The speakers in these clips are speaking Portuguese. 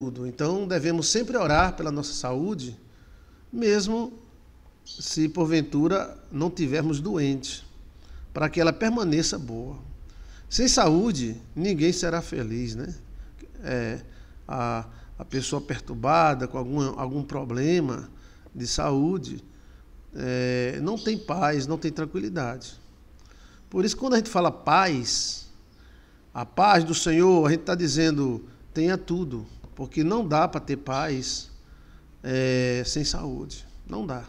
tudo. Então, devemos sempre orar pela nossa saúde, mesmo se porventura não tivermos doente, para que ela permaneça boa. Sem saúde, ninguém será feliz, né? É, a, a pessoa perturbada, com algum, algum problema de saúde, é, não tem paz, não tem tranquilidade. Por isso, quando a gente fala paz, a paz do Senhor, a gente está dizendo: tenha tudo porque não dá para ter paz é, sem saúde. Não dá.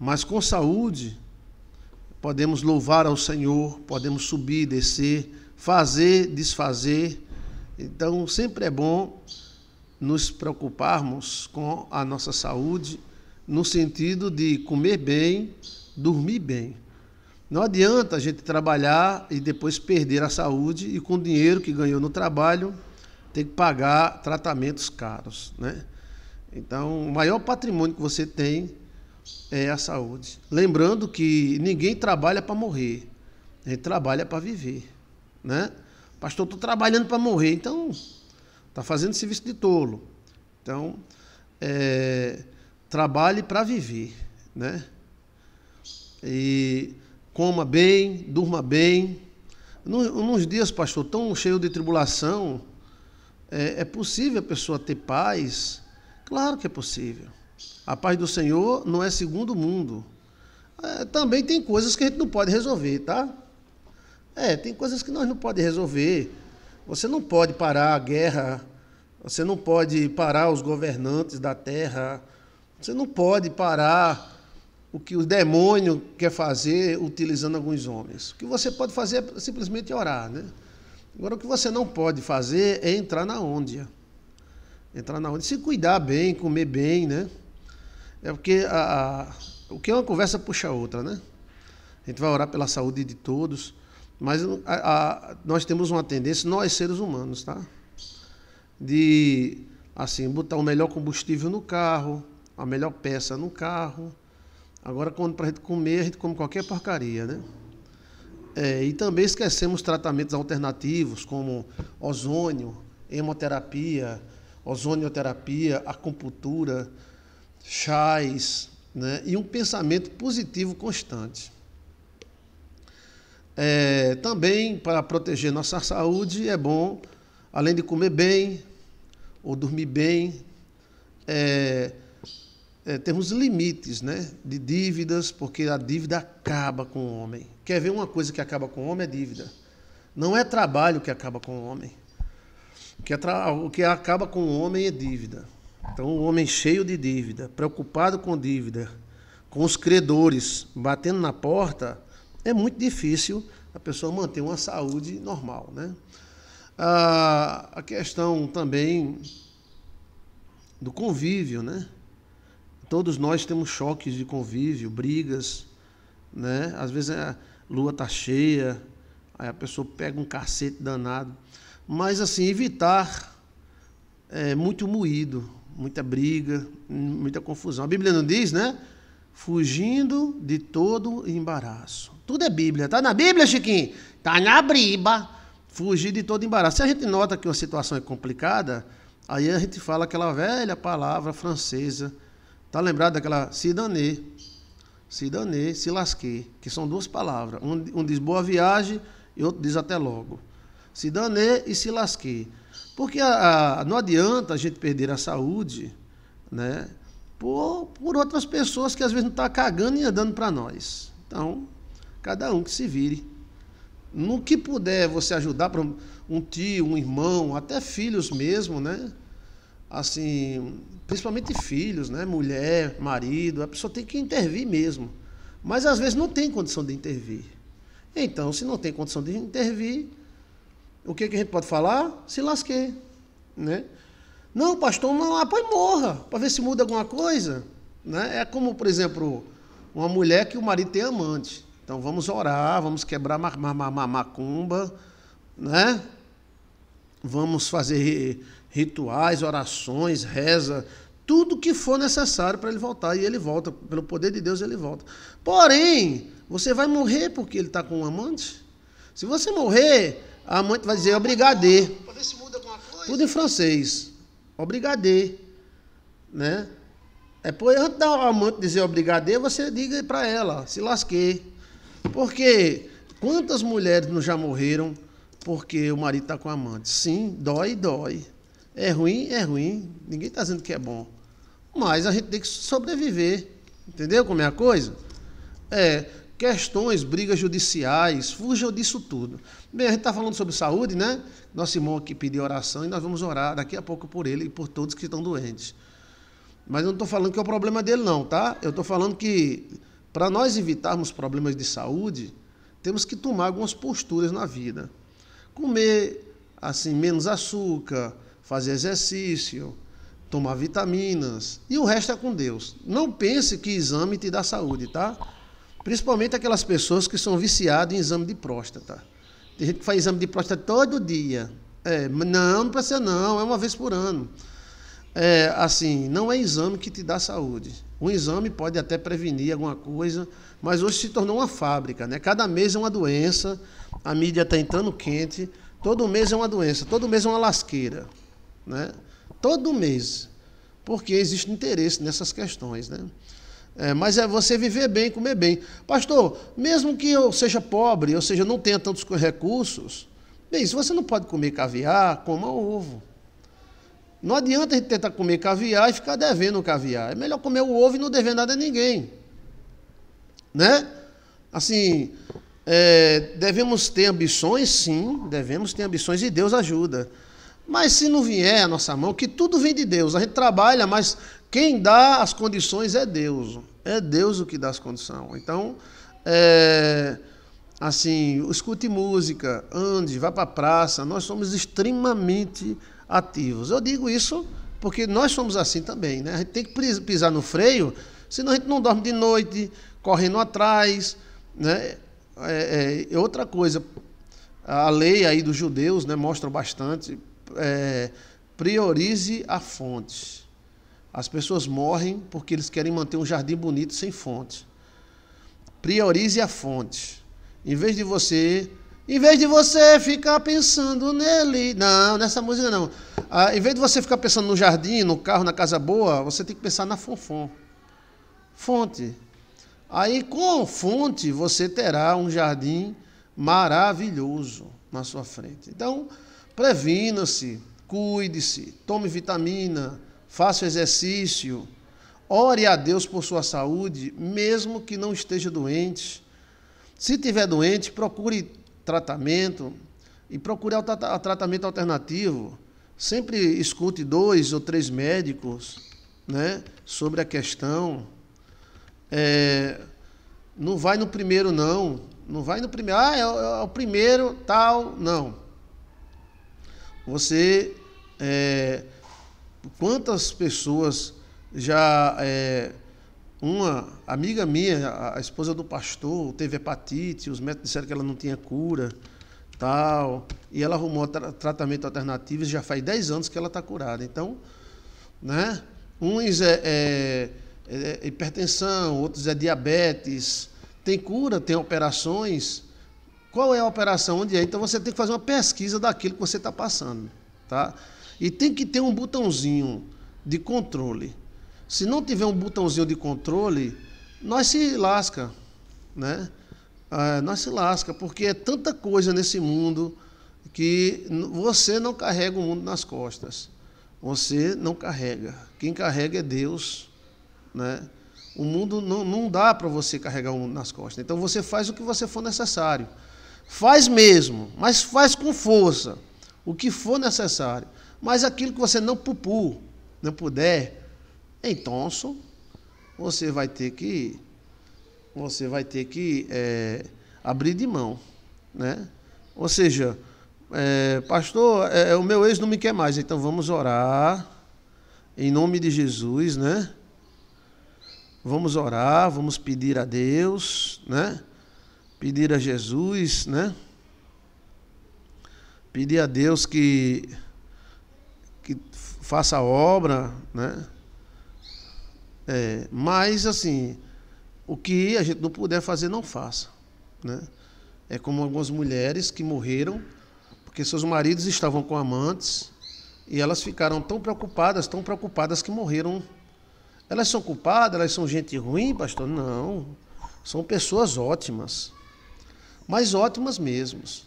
Mas com saúde, podemos louvar ao Senhor, podemos subir, descer, fazer, desfazer. Então, sempre é bom nos preocuparmos com a nossa saúde, no sentido de comer bem, dormir bem. Não adianta a gente trabalhar e depois perder a saúde e com o dinheiro que ganhou no trabalho tem que pagar tratamentos caros, né? Então, o maior patrimônio que você tem é a saúde. Lembrando que ninguém trabalha para morrer, a gente trabalha para viver, né? Pastor, estou trabalhando para morrer, então está fazendo serviço de tolo. Então, é, trabalhe para viver, né? E coma bem, durma bem. Nos, nos dias, pastor, tão cheio de tribulação, é, é possível a pessoa ter paz? Claro que é possível. A paz do Senhor não é segundo mundo. É, também tem coisas que a gente não pode resolver, tá? É, tem coisas que nós não podemos resolver. Você não pode parar a guerra, você não pode parar os governantes da terra, você não pode parar o que o demônio quer fazer utilizando alguns homens. O que você pode fazer é simplesmente orar, né? Agora, o que você não pode fazer é entrar na onda. Entrar na onda. Se cuidar bem, comer bem, né? É porque a, a, o que é uma conversa puxa a outra, né? A gente vai orar pela saúde de todos, mas a, nós temos uma tendência, nós seres humanos, tá? De, assim, botar o melhor combustível no carro, a melhor peça no carro. Agora, quando para a gente comer, a gente come qualquer porcaria, né? É, e também esquecemos tratamentos alternativos como ozônio, hemoterapia, ozonioterapia, acupuntura, chás, né? e um pensamento positivo constante. É, também, para proteger nossa saúde, é bom, além de comer bem ou dormir bem, é, é, temos limites né, de dívidas, porque a dívida acaba com o homem. Quer ver uma coisa que acaba com o homem? É dívida. Não é trabalho que acaba com o homem. O que, é o que acaba com o homem é dívida. Então, o homem cheio de dívida, preocupado com dívida, com os credores batendo na porta, é muito difícil a pessoa manter uma saúde normal. Né? Ah, a questão também do convívio, né? Todos nós temos choques de convívio, brigas, né? Às vezes a lua tá cheia, aí a pessoa pega um cacete danado. Mas assim, evitar é, muito moído, muita briga, muita confusão. A Bíblia não diz, né? Fugindo de todo embaraço. Tudo é Bíblia. Tá na Bíblia, Chiquinho? Tá na briba. Fugir de todo embaraço. Se a gente nota que uma situação é complicada, aí a gente fala aquela velha palavra francesa Está lembrado daquela se Sidanê, se lasque, que são duas palavras. Um, um diz boa viagem e outro diz até logo. Sidanê e se lasque. Porque a, a, não adianta a gente perder a saúde né, por, por outras pessoas que às vezes não estão tá cagando e andando para nós. Então, cada um que se vire. No que puder você ajudar para um tio, um irmão, até filhos mesmo, né? Assim, principalmente filhos, né? mulher, marido, a pessoa tem que intervir mesmo. Mas às vezes não tem condição de intervir. Então, se não tem condição de intervir, o que, que a gente pode falar? Se lasque. Né? Não, pastor, não apoie ah, morra, para ver se muda alguma coisa. Né? É como, por exemplo, uma mulher que o marido tem amante. Então vamos orar, vamos quebrar macumba, né? vamos fazer rituais, orações, reza, tudo que for necessário para ele voltar. E ele volta, pelo poder de Deus, ele volta. Porém, você vai morrer porque ele está com um amante? Se você morrer, a amante vai dizer obrigadê. Tudo em francês. Obrigadê. Né? Depois, é, antes da amante dizer obrigadê, você diga para ela, se lasquei. Porque quantas mulheres não já morreram porque o marido está com a amante? Sim, dói, dói. É ruim, é ruim. Ninguém está dizendo que é bom. Mas a gente tem que sobreviver. Entendeu como é a coisa? É, questões, brigas judiciais, fujam disso tudo. Bem, a gente está falando sobre saúde, né? Nosso irmão aqui pediu oração e nós vamos orar daqui a pouco por ele e por todos que estão doentes. Mas eu não estou falando que é o problema dele, não, tá? Eu estou falando que para nós evitarmos problemas de saúde, temos que tomar algumas posturas na vida. Comer assim menos açúcar, fazer exercício, tomar vitaminas. E o resto é com Deus. Não pense que exame te dá saúde, tá? Principalmente aquelas pessoas que são viciadas em exame de próstata. Tem gente que faz exame de próstata todo dia. É, não, não precisa não, é uma vez por ano. É, assim, não é exame que te dá saúde. Um exame pode até prevenir alguma coisa, mas hoje se tornou uma fábrica, né? Cada mês é uma doença, a mídia está entrando quente, todo mês é uma doença, todo mês é uma lasqueira né? todo mês, porque existe interesse nessas questões. Né? É, mas é você viver bem, comer bem. Pastor, mesmo que eu seja pobre, ou seja, não tenha tantos recursos, bem, se você não pode comer caviar, coma ovo. Não adianta a gente tentar comer caviar e ficar devendo o caviar. É melhor comer o ovo e não dever nada a ninguém. Né? Assim, é, devemos ter ambições, sim, devemos ter ambições e Deus ajuda. Mas se não vier a nossa mão, que tudo vem de Deus. A gente trabalha, mas quem dá as condições é Deus. É Deus o que dá as condições. Então, é, assim, escute música, ande, vá para a praça. Nós somos extremamente ativos. Eu digo isso porque nós somos assim também, né? A gente tem que pisar no freio, senão a gente não dorme de noite, correndo atrás, né? É, é, outra coisa, a lei aí dos judeus né, mostra bastante é, priorize a fonte. As pessoas morrem porque eles querem manter um jardim bonito sem fonte. Priorize a fonte. Em vez de você, em vez de você ficar pensando nele, não, nessa música não. Ah, em vez de você ficar pensando no jardim, no carro, na casa boa, você tem que pensar na fonfon. Fonte. Aí com fonte você terá um jardim maravilhoso na sua frente. Então, Previna-se, cuide-se, tome vitamina, faça exercício, ore a Deus por sua saúde, mesmo que não esteja doente. Se tiver doente, procure tratamento e procure o tratamento alternativo. Sempre escute dois ou três médicos né, sobre a questão. É, não vai no primeiro, não. Não vai no primeiro. Ah, é, é o primeiro, tal. Não. Você. É, quantas pessoas já. É, uma amiga minha, a, a esposa do pastor, teve hepatite, os médicos disseram que ela não tinha cura, tal, e ela arrumou tra tratamento alternativo e já faz 10 anos que ela está curada. Então, né? Uns é, é, é, é hipertensão, outros é diabetes, tem cura, tem operações, qual é a operação? Onde é? Então você tem que fazer uma pesquisa daquilo que você está passando. Tá? E tem que ter um botãozinho de controle. Se não tiver um botãozinho de controle, nós se lasca. Né? Ah, nós se lasca, porque é tanta coisa nesse mundo que você não carrega o mundo nas costas. Você não carrega. Quem carrega é Deus. Né? O mundo não, não dá para você carregar o mundo nas costas. Então você faz o que você for necessário. Faz mesmo, mas faz com força, o que for necessário. Mas aquilo que você não pupu, não puder, em tonso, você vai ter que você vai ter que é, abrir de mão, né? Ou seja, é, pastor, é, é, o meu ex não me quer mais, então vamos orar em nome de Jesus, né? Vamos orar, vamos pedir a Deus, né? pedir a Jesus, né? Pedir a Deus que, que faça a obra, né? É, mas, assim, o que a gente não puder fazer, não faça, né? É como algumas mulheres que morreram porque seus maridos estavam com amantes e elas ficaram tão preocupadas, tão preocupadas que morreram. Elas são culpadas, elas são gente ruim, pastor? Não. São pessoas ótimas mas ótimas mesmos.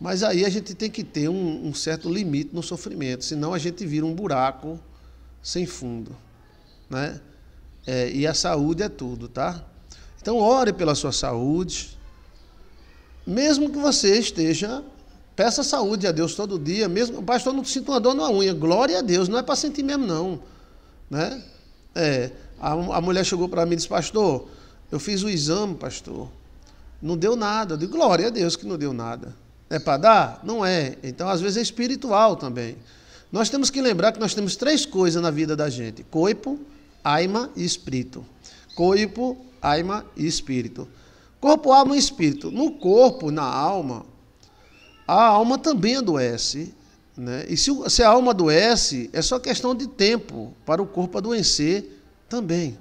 Mas aí a gente tem que ter um, um certo limite no sofrimento, senão a gente vira um buraco sem fundo. Né? É, e a saúde é tudo, tá? Então ore pela sua saúde, mesmo que você esteja. Peça saúde a Deus todo dia, mesmo. Pastor, não sinto uma dor na unha. Glória a Deus, não é para sentir mesmo, não. Né? É, a, a mulher chegou para mim e disse: Pastor, eu fiz o exame, pastor. Não deu nada. De glória a Deus que não deu nada. É para dar? Não é. Então, às vezes, é espiritual também. Nós temos que lembrar que nós temos três coisas na vida da gente: corpo, alma e espírito. Corpo, alma e espírito. Corpo, alma e espírito. No corpo, na alma, a alma também adoece. Né? E se, se a alma adoece, é só questão de tempo para o corpo adoecer também.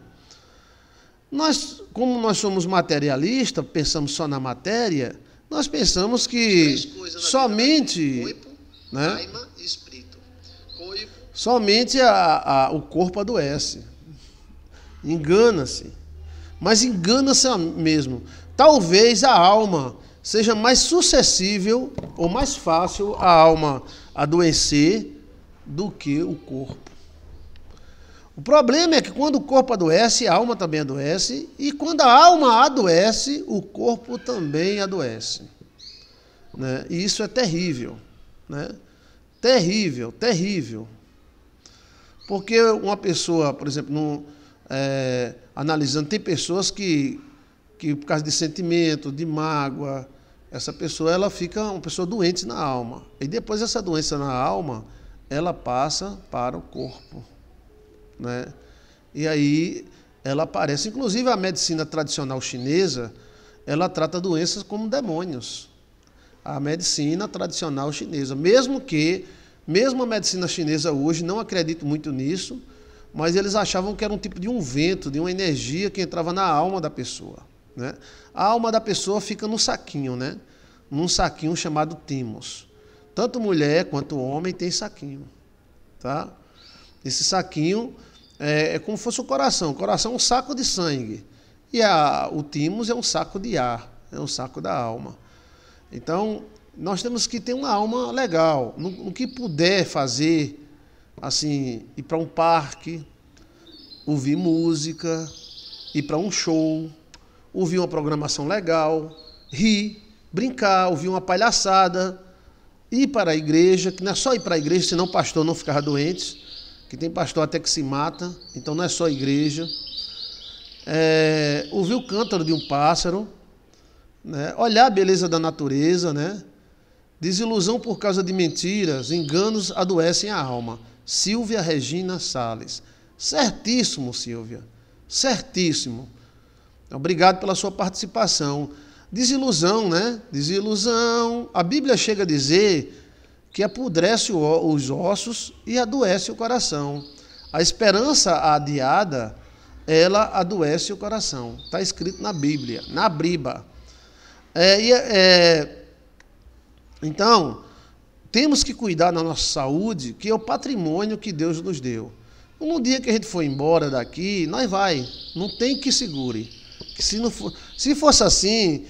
Nós, como nós somos materialistas, pensamos só na matéria, nós pensamos que somente. Corpo, né? Alma e espírito. Corpo. Somente a, a, o corpo adoece. Engana-se. Mas engana-se mesmo. Talvez a alma seja mais suscetível ou mais fácil a alma adoecer do que o corpo. O problema é que quando o corpo adoece, a alma também adoece, e quando a alma adoece, o corpo também adoece. Né? E isso é terrível. Né? Terrível, terrível. Porque uma pessoa, por exemplo, é, analisando, tem pessoas que, que, por causa de sentimento, de mágoa, essa pessoa ela fica uma pessoa doente na alma. E depois essa doença na alma, ela passa para o corpo. Né? E aí ela aparece. Inclusive, a medicina tradicional chinesa ela trata doenças como demônios. A medicina tradicional chinesa. Mesmo que, mesmo a medicina chinesa hoje, não acredito muito nisso, mas eles achavam que era um tipo de um vento, de uma energia que entrava na alma da pessoa. Né? A alma da pessoa fica num saquinho, né? num saquinho chamado timos. Tanto mulher quanto homem tem saquinho. Tá? Esse saquinho é, é como se fosse o coração. O coração é um saco de sangue. E a, o timos é um saco de ar, é um saco da alma. Então, nós temos que ter uma alma legal. No, no que puder fazer, assim, ir para um parque, ouvir música, ir para um show, ouvir uma programação legal, rir, brincar, ouvir uma palhaçada, ir para a igreja, que não é só ir para a igreja, senão o pastor não ficar doente que tem pastor até que se mata, então não é só igreja. É, ouvir o cântaro de um pássaro, né? olhar a beleza da natureza, né? Desilusão por causa de mentiras, enganos adoecem a alma. Silvia Regina Sales. Certíssimo, Silvia. Certíssimo. Obrigado pela sua participação. Desilusão, né? Desilusão. A Bíblia chega a dizer que apodrece os ossos e adoece o coração. A esperança adiada, ela adoece o coração. Está escrito na Bíblia, na Briba. É, é, é, então, temos que cuidar da nossa saúde, que é o patrimônio que Deus nos deu. Um dia que a gente for embora daqui, nós vai. Não tem que segure. Se, não for, se fosse assim,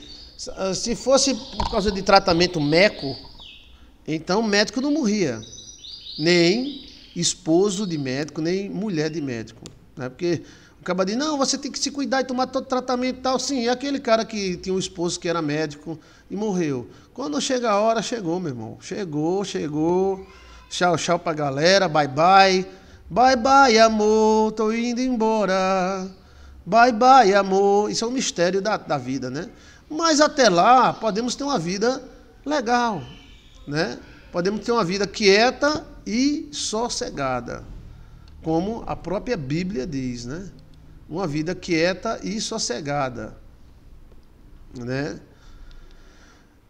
se fosse por causa de tratamento meco, então, médico não morria, nem esposo de médico, nem mulher de médico. Né? Porque o cara diz, não, você tem que se cuidar e tomar todo tratamento e tal. Sim, é aquele cara que tinha um esposo que era médico e morreu. Quando chega a hora, chegou, meu irmão. Chegou, chegou. Tchau, tchau pra galera, bye bye. Bye bye, amor, tô indo embora. Bye bye, amor. Isso é um mistério da, da vida, né? Mas até lá, podemos ter uma vida legal, né? Podemos ter uma vida quieta e sossegada, como a própria Bíblia diz, né? Uma vida quieta e sossegada, né?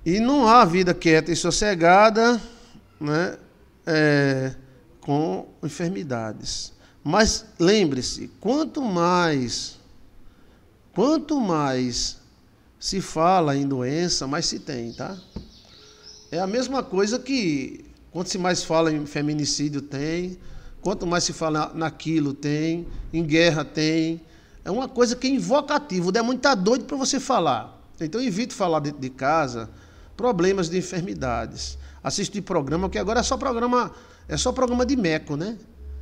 E não há vida quieta e sossegada, né? É, com enfermidades. Mas lembre-se, quanto mais quanto mais se fala em doença, mais se tem, tá? É a mesma coisa que quanto se mais fala em feminicídio tem, quanto mais se fala naquilo tem, em guerra tem. É uma coisa que é invocativa, dá tá muito doido para você falar. Então evite falar dentro de casa problemas de enfermidades. Assistir programa, que agora é só programa, é só programa de meco, né?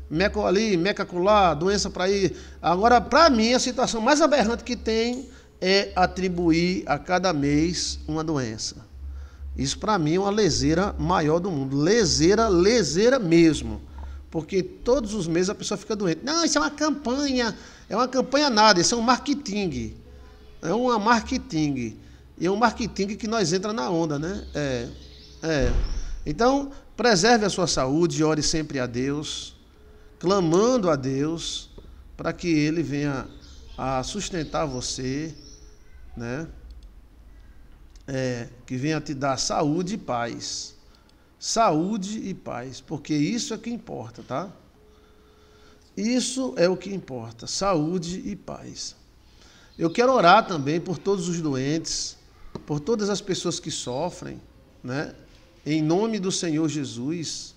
Meco ali, meca acolá, doença para ir. Agora, para mim, a situação mais aberrante que tem é atribuir a cada mês uma doença. Isso para mim é uma leseira maior do mundo. Leseira, leseira mesmo. Porque todos os meses a pessoa fica doente. Não, isso é uma campanha. É uma campanha nada, isso é um marketing. É uma marketing. E é um marketing que nós entra na onda, né? É. É. Então, preserve a sua saúde e ore sempre a Deus, clamando a Deus para que ele venha a sustentar você, né? É, que venha te dar saúde e paz. Saúde e paz, porque isso é que importa, tá? Isso é o que importa, saúde e paz. Eu quero orar também por todos os doentes, por todas as pessoas que sofrem, né? Em nome do Senhor Jesus,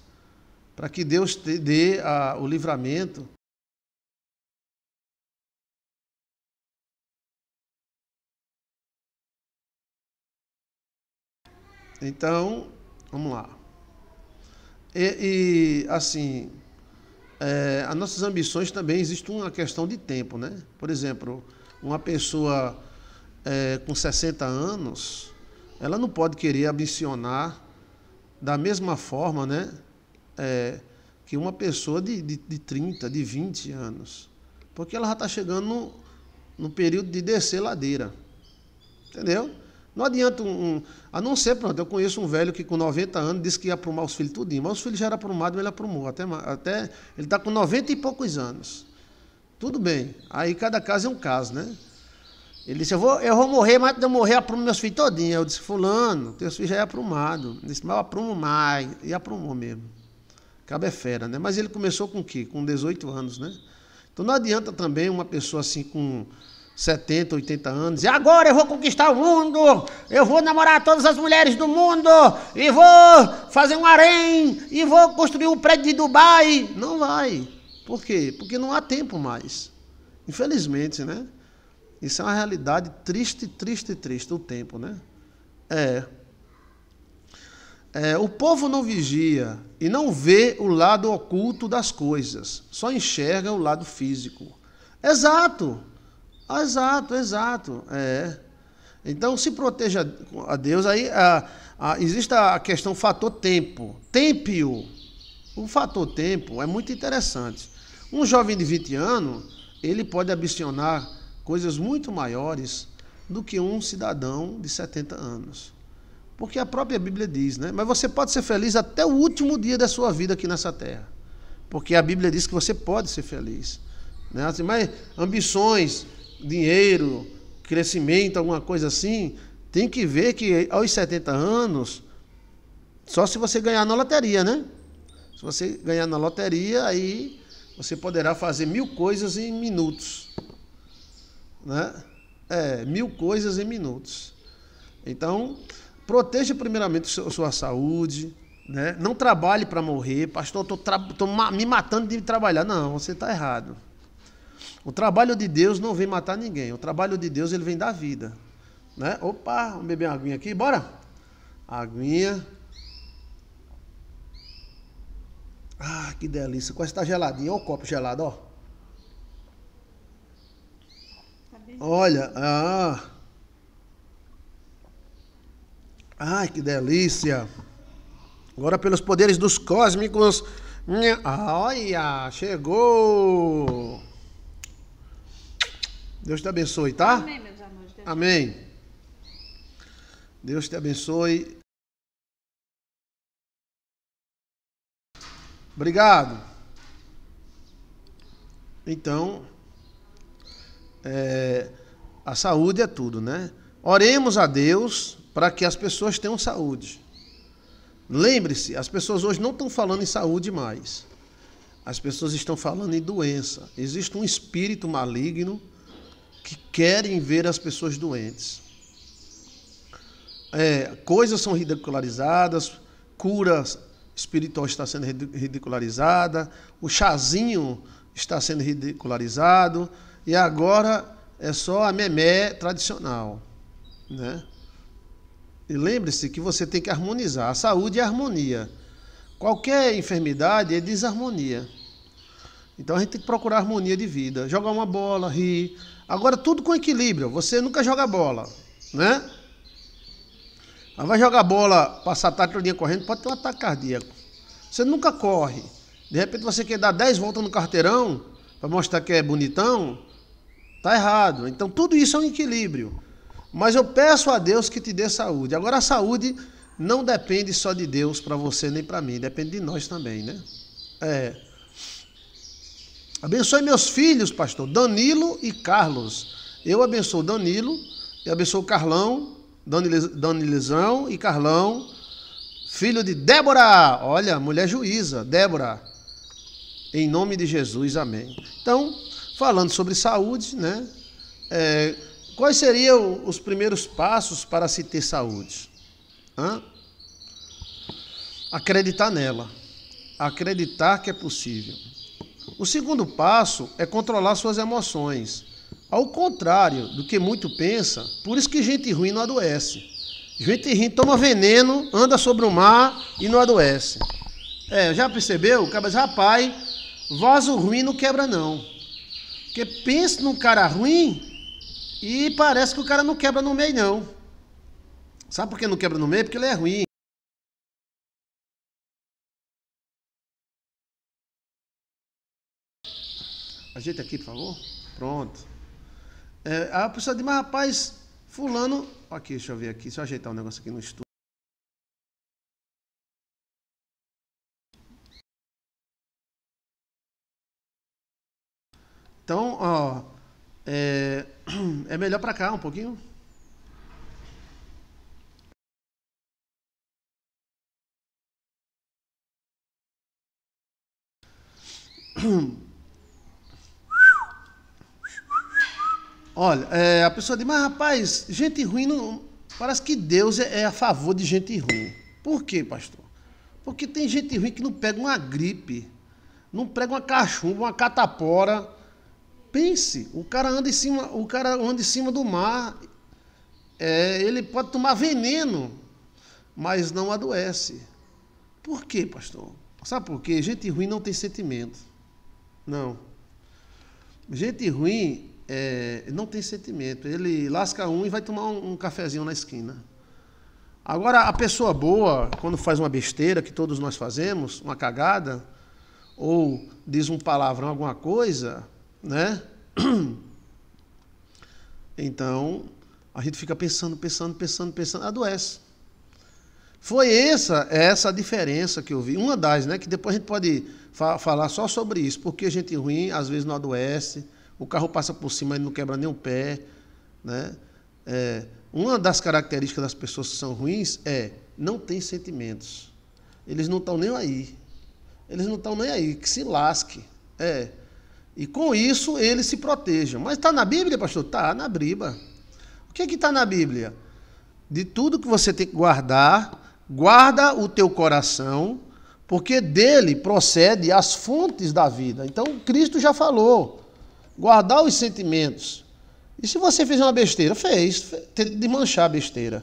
para que Deus te dê a, o livramento Então, vamos lá. E, e assim, é, as nossas ambições também existe uma questão de tempo, né? Por exemplo, uma pessoa é, com 60 anos, ela não pode querer ambicionar da mesma forma, né? É, que uma pessoa de, de, de 30, de 20 anos. Porque ela já está chegando no, no período de descer ladeira. Entendeu? Não adianta um, um, A não ser, pronto, eu conheço um velho que com 90 anos disse que ia aprumar os filhos tudinho, mas os filhos já eram aprumados, mas ele aprumou. Até, até, ele está com 90 e poucos anos. Tudo bem. Aí cada caso é um caso, né? Ele disse, eu vou, eu vou morrer, mas quando eu morrer, aprumo meus filhos todinho. Eu disse, fulano, teus filhos já é aprumado. Ele disse, mas eu aprumo mais. E aprumou mesmo. cabe é fera, né? Mas ele começou com o quê? Com 18 anos, né? Então não adianta também uma pessoa assim com 70, 80 anos, e agora eu vou conquistar o mundo, eu vou namorar todas as mulheres do mundo, e vou fazer um harém, e vou construir um prédio de Dubai. Não vai. Por quê? Porque não há tempo mais. Infelizmente, né? Isso é uma realidade triste, triste, triste, o tempo, né? É. é. O povo não vigia e não vê o lado oculto das coisas, só enxerga o lado físico. Exato. Ah, exato, exato. É. Então se proteja a Deus. Aí a, a, existe a questão fator tempo. Tempio. O fator tempo é muito interessante. Um jovem de 20 anos, ele pode ambicionar coisas muito maiores do que um cidadão de 70 anos. Porque a própria Bíblia diz, né? Mas você pode ser feliz até o último dia da sua vida aqui nessa terra. Porque a Bíblia diz que você pode ser feliz. Né? Assim, mas ambições, dinheiro, crescimento, alguma coisa assim, tem que ver que aos 70 anos, só se você ganhar na loteria, né? Se você ganhar na loteria, aí você poderá fazer mil coisas em minutos. Né? É, mil coisas em minutos. Então, proteja primeiramente a sua saúde, né? não trabalhe para morrer. Pastor, estou tra me matando de trabalhar. Não, você está errado. O trabalho de Deus não vem matar ninguém. O trabalho de Deus, ele vem dar vida. Né? Opa, vamos beber uma aguinha aqui, bora? Aguinha. Ah, que delícia. Quase está geladinho. Olha o copo gelado, ó. Olha, ah. Ai, que delícia. Agora pelos poderes dos cósmicos. Olha, chegou. Deus te abençoe, tá? Amém, meus amores. Deus Amém. Deus te abençoe. Obrigado. Então, é, a saúde é tudo, né? Oremos a Deus para que as pessoas tenham saúde. Lembre-se, as pessoas hoje não estão falando em saúde mais. As pessoas estão falando em doença. Existe um espírito maligno que querem ver as pessoas doentes. É, coisas são ridicularizadas, cura espiritual está sendo ridicularizada, o chazinho está sendo ridicularizado, e agora é só a memé tradicional. Né? E lembre-se que você tem que harmonizar. A saúde é harmonia. Qualquer enfermidade é desarmonia. Então a gente tem que procurar harmonia de vida. Jogar uma bola, rir, Agora, tudo com equilíbrio. Você nunca joga bola, né? Mas vai jogar bola, passar a tarde todinha correndo, pode ter um ataque cardíaco. Você nunca corre. De repente você quer dar 10 voltas no carteirão para mostrar que é bonitão, tá errado. Então tudo isso é um equilíbrio. Mas eu peço a Deus que te dê saúde. Agora a saúde não depende só de Deus para você nem para mim, depende de nós também, né? É. Abençoe meus filhos, pastor, Danilo e Carlos. Eu abençoo Danilo, eu abençoo Carlão, Danilizão e Carlão, filho de Débora. Olha, mulher juíza, Débora. Em nome de Jesus, amém. Então, falando sobre saúde, né? É, quais seriam os primeiros passos para se ter saúde? Hã? Acreditar nela. Acreditar que é possível o segundo passo é controlar suas emoções. Ao contrário do que muito pensa, por isso que gente ruim não adoece. Gente ruim toma veneno, anda sobre o mar e não adoece. É, já percebeu? O rapaz, vaso ruim não quebra não. Porque pensa num cara ruim e parece que o cara não quebra no meio não. Sabe por que não quebra no meio? Porque ele é ruim. Ajeita aqui, por favor. Pronto. É, a pessoa diz, mas rapaz, fulano. Aqui, deixa eu ver aqui, deixa eu ajeitar o um negócio aqui no estúdio. Então, ó, é, é melhor para cá um pouquinho. Olha, é, a pessoa diz, mas rapaz, gente ruim não. Parece que Deus é, é a favor de gente ruim. Por quê, pastor? Porque tem gente ruim que não pega uma gripe, não pega uma cachumba, uma catapora. Pense, o cara anda em cima, o cara anda em cima do mar, é, ele pode tomar veneno, mas não adoece. Por quê, pastor? Sabe por quê? Gente ruim não tem sentimento. Não. Gente ruim, é, não tem sentimento. Ele lasca um e vai tomar um, um cafezinho na esquina. Agora, a pessoa boa, quando faz uma besteira, que todos nós fazemos, uma cagada, ou diz um palavrão, alguma coisa, né? Então, a gente fica pensando, pensando, pensando, pensando, adoece. Foi essa essa a diferença que eu vi, uma das, né? Que depois a gente pode fa falar só sobre isso, porque gente ruim às vezes não adoece, o carro passa por cima, e não quebra nem o pé. Né? É, uma das características das pessoas que são ruins é não tem sentimentos. Eles não estão nem aí. Eles não estão nem aí, que se lasque. É. E com isso eles se protejam. Mas está na Bíblia, pastor? Está na Bíblia. O que é que está na Bíblia? De tudo que você tem que guardar, guarda o teu coração, porque dele procede as fontes da vida. Então Cristo já falou guardar os sentimentos. E se você fez uma besteira, fez, de desmanchar a besteira.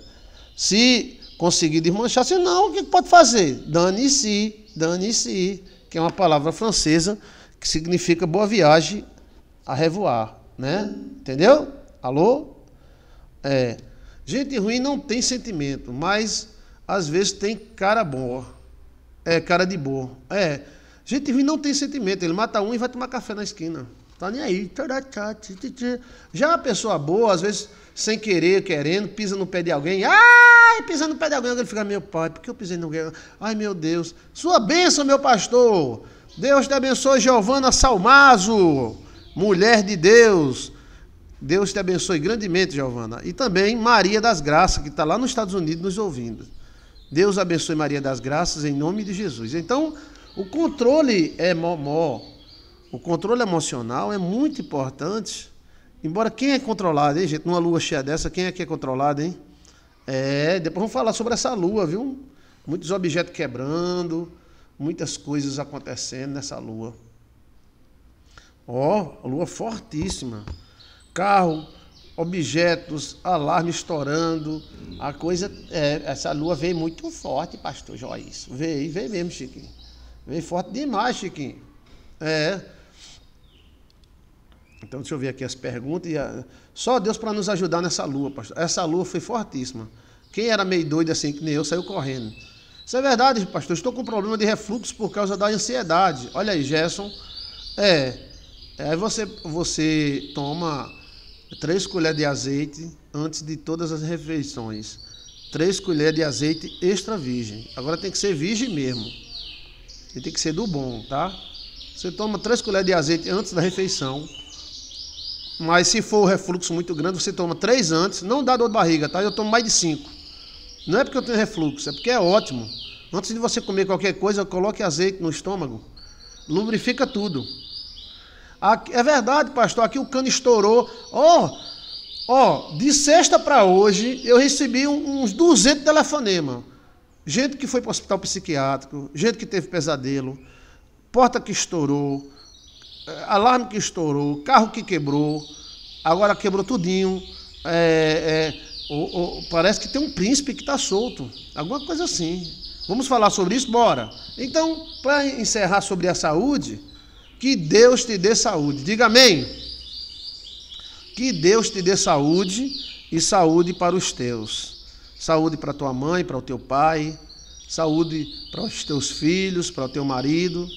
Se conseguir desmanchar, se não, o que pode fazer? Dane-se, dane-se, que é uma palavra francesa que significa boa viagem a revoar, né? Entendeu? Alô? É. Gente ruim não tem sentimento, mas às vezes tem cara boa. É, cara de boa. É. Gente ruim não tem sentimento, ele mata um e vai tomar café na esquina. Tá nem aí. Já a pessoa boa, às vezes, sem querer, querendo, pisa no pé de alguém. Ai, pisa no pé de alguém. Ele fica, meu pai, por que eu pisei no alguém? Ai, meu Deus. Sua bênção, meu pastor. Deus te abençoe, Giovana Salmazo, mulher de Deus. Deus te abençoe grandemente, Giovana. E também Maria das Graças, que está lá nos Estados Unidos nos ouvindo. Deus abençoe Maria das Graças em nome de Jesus. Então, o controle é mó, mó o controle emocional é muito importante. Embora quem é controlado, hein, gente? Numa lua cheia dessa, quem é que é controlado, hein? É, depois vamos falar sobre essa lua, viu? Muitos objetos quebrando, muitas coisas acontecendo nessa lua. Ó, oh, lua fortíssima. Carro, objetos, alarme estourando. A coisa, é, essa lua vem muito forte, pastor Joyce. Vem, vem mesmo, Chiquinho. Vem forte demais, Chiquinho. É. Então, deixa eu ver aqui as perguntas. A... Só Deus para nos ajudar nessa lua, pastor. Essa lua foi fortíssima. Quem era meio doido assim, que nem eu, saiu correndo. Isso é verdade, pastor. Estou com problema de refluxo por causa da ansiedade. Olha aí, Gerson. É, é. Aí você, você toma três colheres de azeite antes de todas as refeições. Três colheres de azeite extra virgem. Agora tem que ser virgem mesmo. E tem que ser do bom, tá? Você toma três colheres de azeite antes da refeição mas se for refluxo muito grande, você toma três antes, não dá dor de barriga, tá? Eu tomo mais de cinco. Não é porque eu tenho refluxo, é porque é ótimo. Antes de você comer qualquer coisa, coloque azeite no estômago. Lubrifica tudo. Aqui, é verdade, pastor, aqui o cano estourou. Ó, oh, ó, oh, de sexta para hoje, eu recebi uns 200 telefonemas. Gente que foi para o hospital psiquiátrico, gente que teve pesadelo, porta que estourou, é, alarme que estourou, carro que quebrou, agora quebrou tudinho. É, é, parece que tem um príncipe que está solto, alguma coisa assim. Vamos falar sobre isso? Bora! Então, para encerrar sobre a saúde, que Deus te dê saúde. Diga amém. Que Deus te dê saúde e saúde para os teus. Saúde para tua mãe, para o teu pai, saúde para os teus filhos, para o teu marido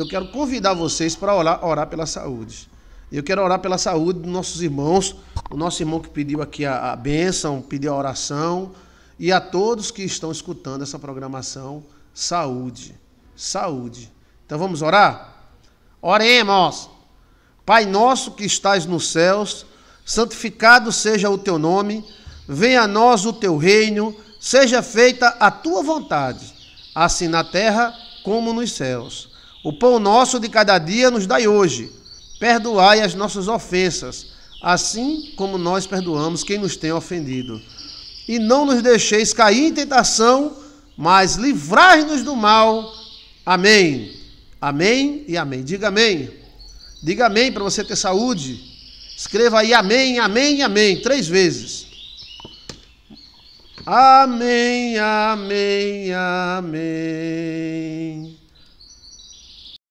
eu quero convidar vocês para orar, orar pela saúde. Eu quero orar pela saúde dos nossos irmãos, o nosso irmão que pediu aqui a, a bênção, pediu a oração, e a todos que estão escutando essa programação, saúde, saúde. Então vamos orar? Oremos! Pai nosso que estás nos céus, santificado seja o teu nome, venha a nós o teu reino, seja feita a tua vontade, assim na terra como nos céus. O pão nosso de cada dia nos dai hoje. Perdoai as nossas ofensas, assim como nós perdoamos quem nos tem ofendido. E não nos deixeis cair em tentação, mas livrai-nos do mal. Amém. Amém e amém. Diga amém. Diga amém para você ter saúde. Escreva aí amém, amém, amém, três vezes. Amém, amém, amém.